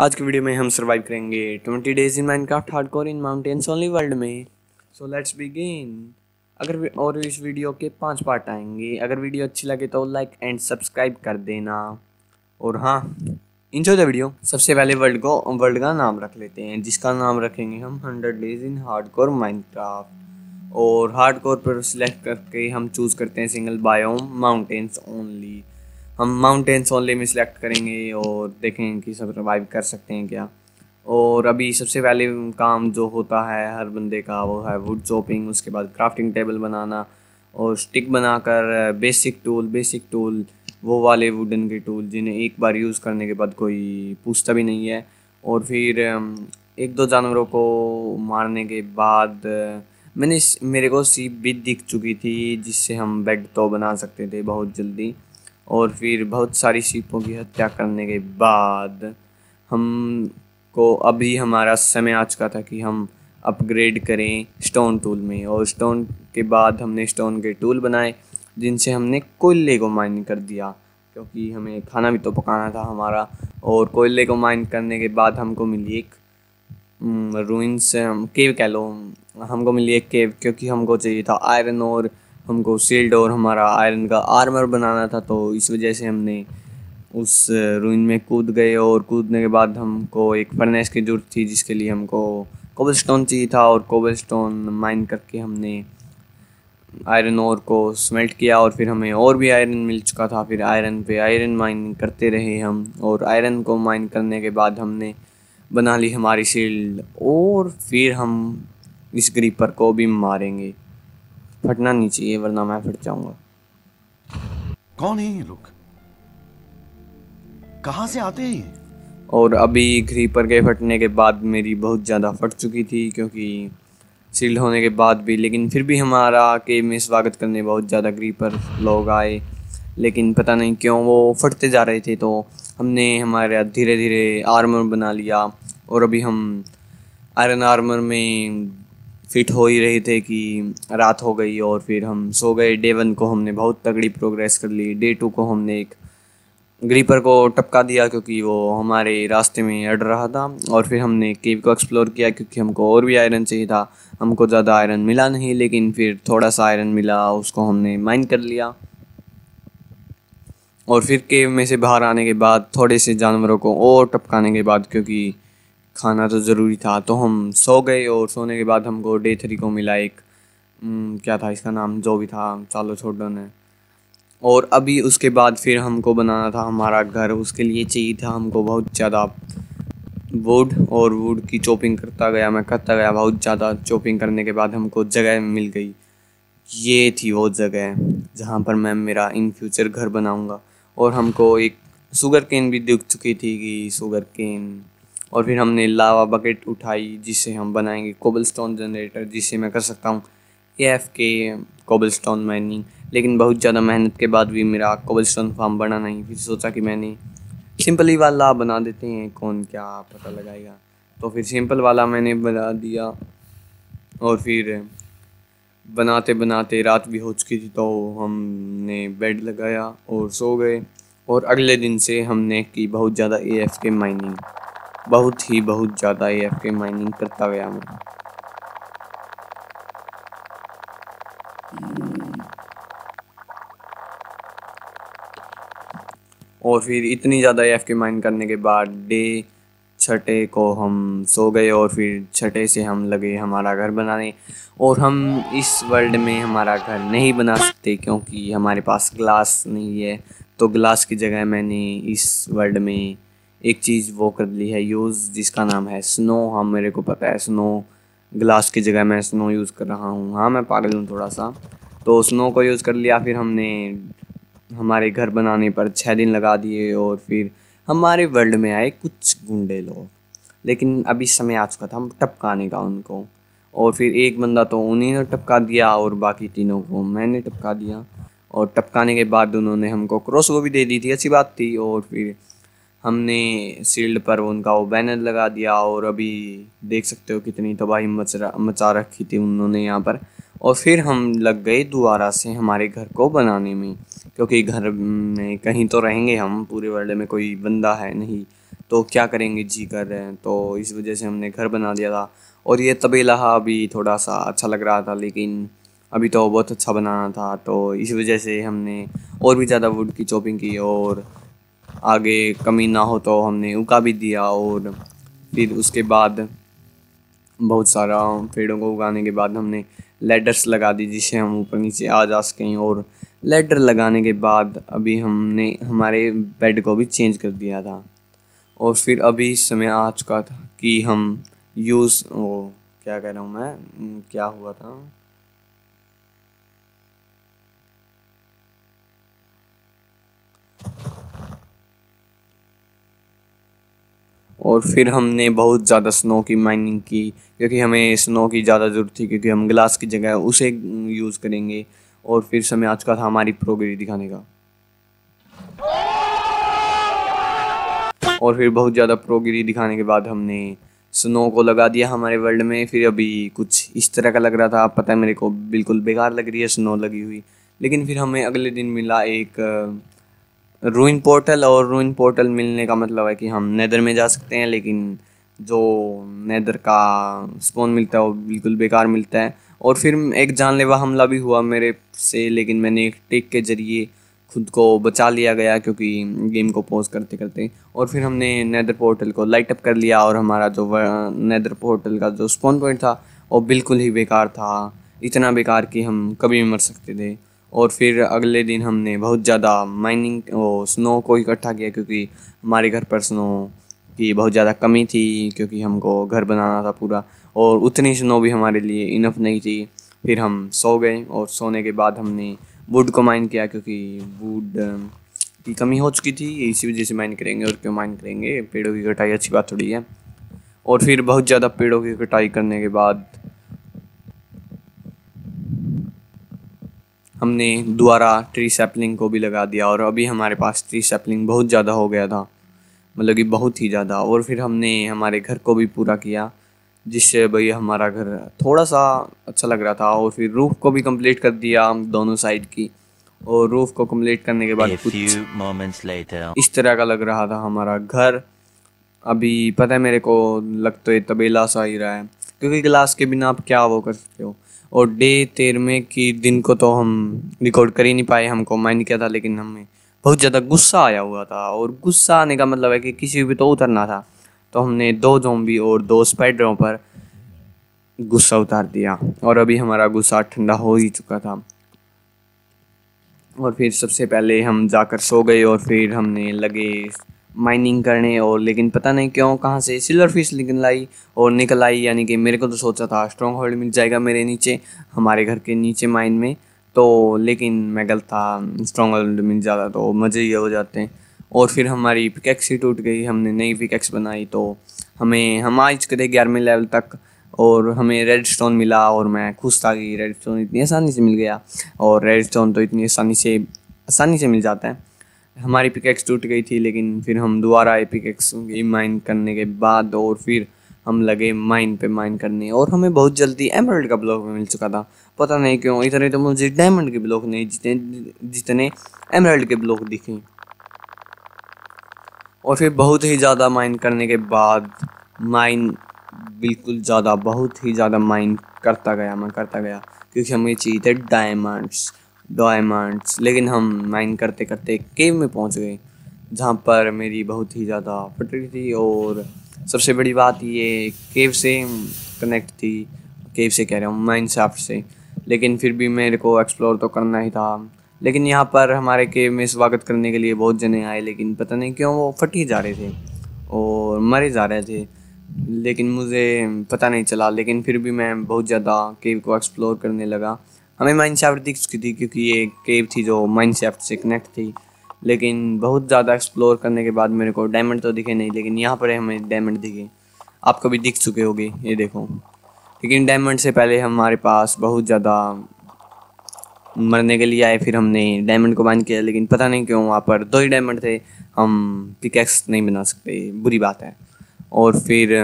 आज की वीडियो में हम सर्वाइव करेंगे 20 days in Minecraft hardcore in mountains only world में सो लेट्स बिगिन अगर और इस वीडियो के पांच पार्ट आएंगे अगर वीडियो अच्छी लगे तो लाइक एंड सब्सक्राइब कर देना और हाँ इंजॉय द वीडियो सबसे पहले वर्ल्ड को वर्ल्ड का नाम रख लेते हैं जिसका नाम रखेंगे हम hundred days in hardcore और हार्डकोर पर सिलेक्ट करके हम चूज़ करते हैं सिंगल बायोम माउंटेन्स ओनली हम माउंटेन्स ओनली में सिलेक्ट करेंगे और देखेंगे कि सब रिवाइव कर सकते हैं क्या और अभी सबसे पहले काम जो होता है हर बंदे का वो है वुड चॉपिंग उसके बाद क्राफ्टिंग टेबल बनाना और स्टिक बनाकर बेसिक टूल बेसिक टूल वो वाले वुडन के टूल जिन्हें एक बार यूज़ करने के बाद कोई पूछता भी नहीं है और फिर एक दो जानवरों को मारने के बाद मैंने मेरे को सीप भी दिख चुकी थी जिससे हम बेड तो बना सकते थे बहुत जल्दी और फिर बहुत सारी सीपों की हत्या करने के बाद हम को अभी हमारा समय आ चुका था कि हम अपग्रेड करें स्टोन टूल में और स्टोन के बाद हमने स्टोन के टूल बनाए जिनसे हमने कोयले को माइन कर दिया क्योंकि हमें खाना भी तो पकाना था हमारा और कोयले को माइन करने के बाद हमको मिली एक रूइंस हम्म, केव कह लो हमको मिली एक केव क्योंकि हमको चाहिए था आयरन और हमको शील्ड और हमारा आयरन का आर्मर बनाना था तो इस वजह से हमने उस रूइन uh, में कूद गए और कूदने के बाद हमको एक फर्नेस की ज़रूरत थी जिसके लिए हमको कोबल स्टोन चाहिए था और कोबल स्टोन माइन करके हमने आयरन और को स्मेल्ट किया और फिर हमें और भी आयरन मिल चुका था फिर आयरन पे आयरन माइन करते रहे हम और आयरन को माइन करने के बाद हमने बना ली हमारी शील्ड और फिर हम इस ग्रीपर को भी मारेंगे फटना नहीं चाहिए वरना मैं फट जाऊंगा कौन है ये लोग कहाँ से आते हैं और अभी क्रीपर के फटने के बाद मेरी बहुत ज़्यादा फट चुकी थी क्योंकि सील होने के बाद भी लेकिन फिर भी हमारा के में स्वागत करने बहुत ज़्यादा क्रीपर लोग आए लेकिन पता नहीं क्यों वो फटते जा रहे थे तो हमने हमारे धीरे धीरे आर्मर बना लिया और अभी हम आयरन आर्मर में फिट हो ही रहे थे कि रात हो गई और फिर हम सो गए डे वन को हमने बहुत तगड़ी प्रोग्रेस कर ली डे टू को हमने एक ग्रीपर को टपका दिया क्योंकि वो हमारे रास्ते में अड़ रहा था और फिर हमने केव को एक्सप्लोर किया क्योंकि हमको और भी आयरन चाहिए था हमको ज़्यादा आयरन मिला नहीं लेकिन फिर थोड़ा सा आयरन मिला उसको हमने माइन कर लिया और फिर केव में से बाहर आने के बाद थोड़े से जानवरों को और टपकाने के बाद क्योंकि खाना तो ज़रूरी था तो हम सो गए और सोने के बाद हमको डे थ्री को मिला एक क्या था इसका नाम जो भी था चालो छोटो ने और अभी उसके बाद फिर हमको बनाना था हमारा घर उसके लिए चाहिए था हमको बहुत ज़्यादा वुड और वुड की चॉपिंग करता गया मैं करता गया बहुत ज़्यादा चॉपिंग करने के बाद हमको जगह मिल गई ये थी वो जगह जहाँ पर मैं मेरा इन फ्यूचर घर बनाऊँगा और हमको एक शुगर केन भी दिख चुकी थी कि शुगर केन और फिर हमने लावा बकेट उठाई जिससे हम बनाएंगे कोबल स्टोन जनरेटर जिससे मैं कर सकता हूँ A F K cobblestone mining लेकिन बहुत ज़्यादा मेहनत के बाद भी मेरा कोबल स्टोन फार्म बना नहीं फिर सोचा कि मैंने सिंपल ही वाला बना देते हैं कौन क्या पता लगाएगा तो फिर सिंपल वाला मैंने बना दिया और फिर बनाते बनाते रात भी हो चुकी थी तो हमने बेड लगाया और सो गए और अगले दिन से हमने की बहुत ज़्यादा ए एफ के माइनिंग बहुत ही बहुत ज़्यादा ए एफ के माइनिंग करता गया मैं और फिर इतनी ज़्यादा एफ के माइन करने के बाद डे छठे को हम सो गए और फिर छठे से हम लगे हमारा घर बनाने और हम इस वर्ल्ड में हमारा घर नहीं बना सकते क्योंकि हमारे पास ग्लास नहीं है तो ग्लास की जगह मैंने इस वर्ल्ड में एक चीज़ वो कर ली है यूज़ जिसका नाम है स्नो हाँ मेरे को पता है स्नो ग्लास की जगह मैं स्नो यूज़ कर रहा हूँ हाँ मैं पागल हूँ थोड़ा सा तो स्नो को यूज़ कर लिया फिर हमने हमारे घर बनाने पर छः दिन लगा दिए और फिर हमारे वर्ल्ड में आए कुछ गुंडे लोग लेकिन अभी समय आ चुका था हम टपकाने का उनको और फिर एक बंदा तो उन्हीं ने टपका दिया और बाकी तीनों को मैंने टपका दिया और टपकाने के बाद उन्होंने हमको क्रॉस वो भी दे दी थी अच्छी बात थी और फिर हमने सील्ड पर उनका वो बैनर लगा दिया और अभी देख सकते हो कितनी तबाही मचरा मचा रखी थी उन्होंने यहाँ पर और फिर हम लग गए दोबारा से हमारे घर को बनाने में क्योंकि घर में कहीं तो रहेंगे हम पूरे वर्ल्ड में कोई बंदा है नहीं तो क्या करेंगे जी कर रहे हैं तो इस वजह से हमने घर बना दिया था और ये तबेला अभी थोड़ा सा अच्छा लग रहा था लेकिन अभी तो बहुत अच्छा बनाना था तो इस वजह से हमने और भी ज़्यादा वुड की चॉपिंग की और आगे कमी ना हो तो हमने उका भी दिया और फिर उसके बाद बहुत सारा पेड़ों को उगाने के बाद हमने लेडर्स लगा दी जिससे हम ऊपर नीचे आ जा सकें और लेडर लगाने के बाद अभी हमने हमारे बेड को भी चेंज कर दिया था और फिर अभी समय आ चुका था कि हम यूज़ वो क्या कह रहा हूँ मैं क्या हुआ था और फिर हमने बहुत ज़्यादा स्नो की माइनिंग की क्योंकि हमें स्नो की ज़्यादा ज़रूरत थी क्योंकि हम ग्लास की जगह उसे यूज़ करेंगे और फिर समय आज का था हमारी प्रोग्रेस दिखाने का और फिर बहुत ज़्यादा प्रोग्री दिखाने के बाद हमने स्नो को लगा दिया हमारे वर्ल्ड में फिर अभी कुछ इस तरह का लग रहा था पता है मेरे को बिल्कुल बेकार लग रही है स्नो लगी हुई लेकिन फिर हमें अगले दिन मिला एक रूइन पोर्टल और रूइन पोर्टल मिलने का मतलब है कि हम नेदर में जा सकते हैं लेकिन जो नेदर का स्पोन मिलता है वो बिल्कुल बेकार मिलता है और फिर एक जानलेवा हमला भी हुआ मेरे से लेकिन मैंने एक टिक के ज़रिए खुद को बचा लिया गया क्योंकि गेम को पॉज करते करते और फिर हमने नेदर पोर्टल को लाइट अप कर लिया और हमारा जो नेदर पोर्टल का जो स्पोन पॉइंट था वो बिल्कुल ही बेकार था इतना बेकार कि हम कभी भी मर सकते थे और फिर अगले दिन हमने बहुत ज़्यादा माइनिंग स्नो को इकट्ठा किया क्योंकि हमारे घर पर स्नो की बहुत ज़्यादा कमी थी क्योंकि हमको घर बनाना था पूरा और उतनी स्नो भी हमारे लिए इनफ नहीं थी फिर हम सो गए और सोने के बाद हमने वुड को माइन किया क्योंकि वुड um, की कमी हो चुकी थी इसी वजह से माइन करेंगे और क्यों माइन करेंगे पेड़ों की कटाई अच्छी बात थोड़ी है और फिर बहुत ज़्यादा पेड़ों की कटाई करने के बाद हमने दोबारा ट्री सैपलिंग को भी लगा दिया और अभी हमारे पास ट्री सैपलिंग बहुत ज़्यादा हो गया था मतलब कि बहुत ही ज़्यादा और फिर हमने हमारे घर को भी पूरा किया जिससे भाई हमारा घर थोड़ा सा अच्छा लग रहा था और फिर रूफ को भी कंप्लीट कर दिया दोनों साइड की और रूफ को कंप्लीट करने के बाद कुछ इस तरह का लग रहा था हमारा घर अभी पता है मेरे को लग तो ये तबेला सा ही रहा है क्योंकि ग्लास के बिना आप क्या वो कर सकते हो और डे तेरहवें की दिन को तो हम रिकॉर्ड कर ही नहीं पाए हमको माइंड किया था लेकिन हमें बहुत ज़्यादा गुस्सा आया हुआ था और गुस्सा आने का मतलब है कि किसी भी तो उतरना था तो हमने दो जोम्बी और दो स्पाइडरों पर गुस्सा उतार दिया और अभी हमारा गुस्सा ठंडा हो ही चुका था और फिर सबसे पहले हम जाकर सो गए और फिर हमने लगे माइनिंग करने और लेकिन पता नहीं क्यों कहाँ से सिल्वर फिश निकल आई और निकल आई यानी कि मेरे को तो सोचा था स्ट्रॉन्ग होल्ड मिल जाएगा मेरे नीचे हमारे घर के नीचे माइन में तो लेकिन मैं गलत था स्ट्रॉन्ग होल्ड मिल जाता तो मज़े ये हो जाते हैं और फिर हमारी पिकैक्स ही टूट गई हमने नई पिकैक्स बनाई तो हमें हम आज करे ग्यारहवें लेवल तक और हमें रेड स्टोन मिला और मैं खुश था कि रेड स्टोन इतनी आसानी से मिल गया और रेड स्टोन तो इतनी आसानी से आसानी से मिल जाता है हमारी पिकेक्स टूट गई थी लेकिन फिर हम दोबारा आए पिकेक्स गेम माइन करने के बाद और फिर हम लगे माइन पे माइन करने और हमें बहुत जल्दी एमरल्ड का ब्लॉक मिल चुका था पता नहीं क्यों ही तो मुझे डायमंड के ब्लॉक नहीं जितने जितने एमरल्ड के ब्लॉक दिखे और फिर बहुत ही ज़्यादा माइन करने के बाद माइन बिल्कुल ज़्यादा बहुत ही ज़्यादा माइन करता गया मैं करता गया क्योंकि हमें चाहिए थे डायमंड्स डायमंड्स लेकिन हम माइन करते करते केव में पहुंच गए जहाँ पर मेरी बहुत ही ज़्यादा फट रही थी और सबसे बड़ी बात ये केव से कनेक्ट थी केव से कह रहा हूँ माइन शाफ्ट से लेकिन फिर भी मेरे को एक्सप्लोर तो करना ही था लेकिन यहाँ पर हमारे केव में स्वागत करने के लिए बहुत जने आए लेकिन पता नहीं क्यों वो फट ही जा रहे थे और मरे जा रहे थे लेकिन मुझे पता नहीं चला लेकिन फिर भी मैं बहुत ज़्यादा केव को एक्सप्लोर करने लगा हमें माइनक्राफ्ट दिख चुकी थी क्योंकि ये केव थी जो माइनक्राफ्ट से कनेक्ट थी लेकिन बहुत ज़्यादा एक्सप्लोर करने के बाद मेरे को डायमंड तो दिखे नहीं लेकिन यहाँ पर हमें डायमंड दिखे आपको भी दिख चुके होंगे ये देखो लेकिन डायमंड से पहले हमारे पास बहुत ज़्यादा मरने के लिए आए फिर हमने डायमंड को बाइन किया लेकिन पता नहीं क्यों वहाँ पर दो ही डायमंड थे हम पिकेक्स नहीं बना सकते बुरी बात है और फिर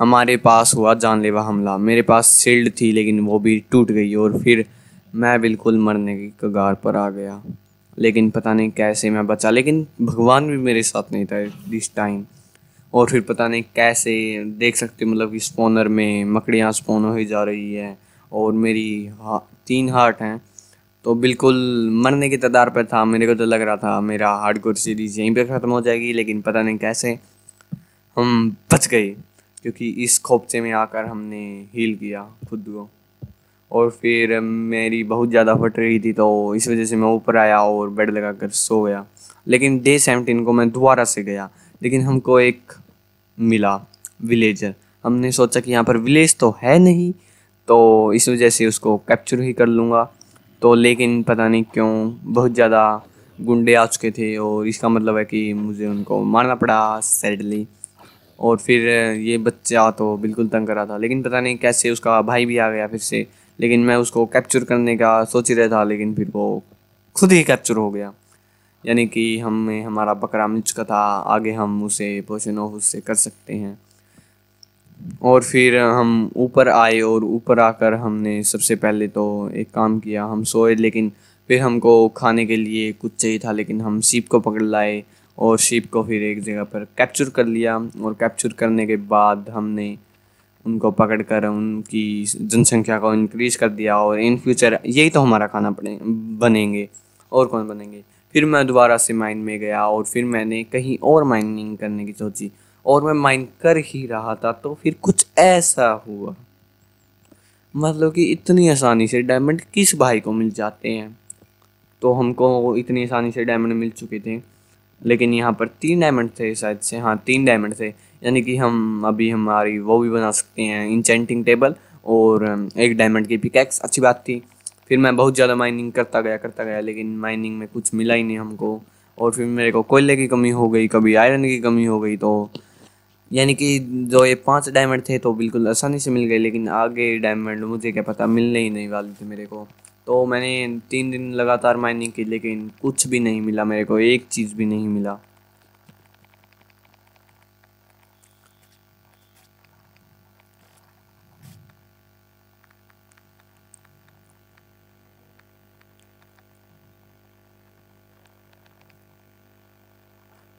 हमारे पास हुआ जानलेवा हमला मेरे पास शील्ड थी लेकिन वो भी टूट गई और फिर मैं बिल्कुल मरने की कगार पर आ गया लेकिन पता नहीं कैसे मैं बचा लेकिन भगवान भी मेरे साथ नहीं था दिस टाइम और फिर पता नहीं कैसे देख सकते मतलब कि स्पोनर में मकड़ियाँ स्पोन हो जा रही है और मेरी हा, तीन हार्ट हैं तो बिल्कुल मरने के तदार पर था मेरे को तो लग रहा था मेरा हार्ड कोर सीरीज़ यहीं पर ख़त्म हो जाएगी लेकिन पता नहीं कैसे हम बच गए क्योंकि इस खोपचे में आकर हमने हील किया खुद को और फिर मेरी बहुत ज़्यादा फट रही थी तो इस वजह से मैं ऊपर आया और बेड लगा कर सो गया लेकिन डे सेवनटीन को मैं दोबारा से गया लेकिन हमको एक मिला विलेजर हमने सोचा कि यहाँ पर विलेज तो है नहीं तो इस वजह से उसको कैप्चर ही कर लूँगा तो लेकिन पता नहीं क्यों बहुत ज़्यादा गुंडे आ चुके थे और इसका मतलब है कि मुझे उनको मारना पड़ा सैडली और फिर ये बच्चा तो बिल्कुल तंग करा था लेकिन पता नहीं कैसे उसका भाई भी आ गया फिर से लेकिन मैं उसको कैप्चर करने का सोच ही रहा था लेकिन फिर वो खुद ही कैप्चर हो गया यानी कि हमें हमारा बकरा मिल चुका था आगे हम उसे पोषण ऑफ उससे कर सकते हैं और फिर हम ऊपर आए और ऊपर आकर हमने सबसे पहले तो एक काम किया हम सोए लेकिन फिर हमको खाने के लिए कुछ चाहिए था लेकिन हम सीप को पकड़ लाए और शीप को फिर एक जगह पर कैप्चर कर लिया और कैप्चर करने के बाद हमने उनको पकड़ कर उनकी जनसंख्या को इनक्रीज़ कर दिया और इन फ्यूचर यही तो हमारा खाना पड़े बनेंगे और कौन बनेंगे फिर मैं दोबारा से माइन में गया और फिर मैंने कहीं और माइनिंग करने की सोची और मैं माइन कर ही रहा था तो फिर कुछ ऐसा हुआ मतलब कि इतनी आसानी से डायमंड किस भाई को मिल जाते हैं तो हमको इतनी आसानी से डायमंड मिल चुके थे लेकिन यहाँ पर तीन डायमंड थे शायद से हाँ तीन डायमंड थे यानी कि हम अभी हमारी वो भी बना सकते हैं इंचेंटिंग टेबल और एक डायमंड की पिकैक्स अच्छी बात थी फिर मैं बहुत ज़्यादा माइनिंग करता गया करता गया लेकिन माइनिंग में कुछ मिला ही नहीं हमको और फिर मेरे को कोयले की कमी हो गई कभी आयरन की कमी हो गई तो यानी कि जो ये पांच डायमंड थे तो बिल्कुल आसानी से मिल गए लेकिन आगे डायमंड मुझे क्या पता मिलने ही नहीं वाले थे मेरे को तो मैंने तीन दिन लगातार माइनिंग की लेकिन कुछ भी नहीं मिला मेरे को एक चीज़ भी नहीं मिला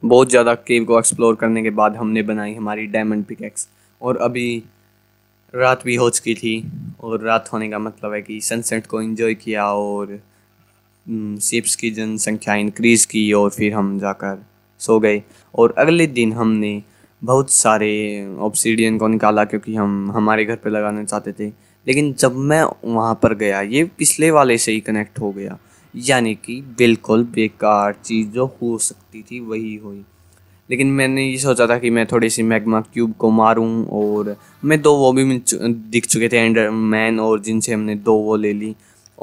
बहुत ज़्यादा केव को एक्सप्लोर करने के बाद हमने बनाई हमारी डायमंड पिकेक्स और अभी रात भी हो चुकी थी और रात होने का मतलब है कि सनसेट को एंजॉय किया और सिप्स हम्म, की जनसंख्या इंक्रीज़ की और फिर हम जाकर सो गए और अगले दिन हमने बहुत सारे ऑब्सीडियन को निकाला क्योंकि हम हमारे घर पे लगाना चाहते थे लेकिन जब मैं वहाँ पर गया ये पिछले वाले से ही कनेक्ट हो गया यानी कि बिल्कुल बेकार चीज़ जो हो सकती थी वही हुई लेकिन मैंने ये सोचा था कि मैं थोड़ी सी मैग्मा क्यूब को मारूं और मैं दो वो भी मिल चु, दिख चुके थे एंडर मैन और जिनसे हमने दो वो ले ली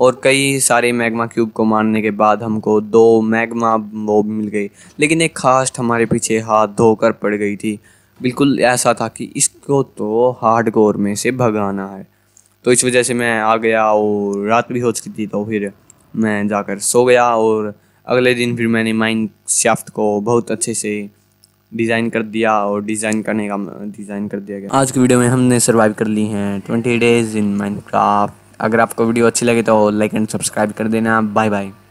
और कई सारे मैग्मा क्यूब को मारने के बाद हमको दो मैग्मा वो भी मिल गई लेकिन एक खास्ट हमारे पीछे हाथ धोकर पड़ गई थी बिल्कुल ऐसा था कि इसको तो हार्ड कोर में से भगाना है तो इस वजह से मैं आ गया और रात भी हो चुकी थी तो फिर मैं जाकर सो गया और अगले दिन फिर मैंने माइंड शाफ्ट को बहुत अच्छे से डिज़ाइन कर दिया और डिज़ाइन करने का डिज़ाइन कर दिया गया आज की वीडियो में हमने सर्वाइव कर ली हैं ट्वेंटी डेज इन माइंड अगर आपको वीडियो अच्छी लगे तो लाइक एंड सब्सक्राइब कर देना बाय बाय